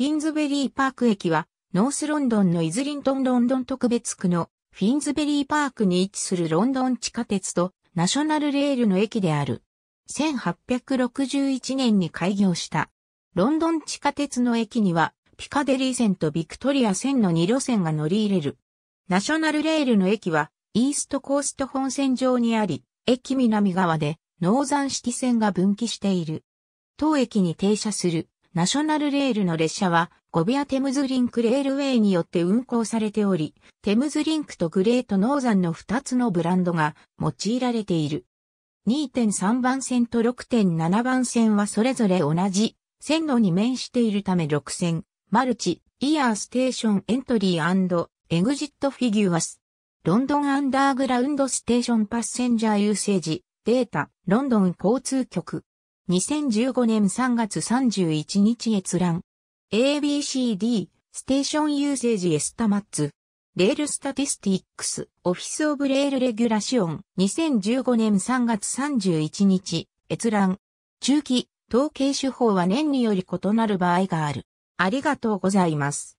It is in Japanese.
フィンズベリーパーク駅は、ノースロンドンのイズリントンロンドン特別区のフィンズベリーパークに位置するロンドン地下鉄とナショナルレールの駅である。1861年に開業した。ロンドン地下鉄の駅には、ピカデリー線とビクトリア線の2路線が乗り入れる。ナショナルレールの駅は、イーストコースト本線上にあり、駅南側で、ノーザンシティ線が分岐している。当駅に停車するナショナルレールの列車は、ゴビアテムズリンクレールウェイによって運行されており、テムズリンクとグレートノーザンの2つのブランドが用いられている。2.3番線と6.7番線はそれぞれ同じ線路に面しているため6線、マルチ、イヤーステーションエントリーエグジットフィギュアス。ロンドンアンダーグラウンドステーションパッセンジャーユーセージ、データ、ロンドン交通局。2015年3月31日閲覧。ABCD、ステーションユーセージエスタマッツ。レールスタティスティックス、オフィスオブレールレギュラシオン、2015年3月31日、閲覧。中期、統計手法は年により異なる場合がある。ありがとうございます。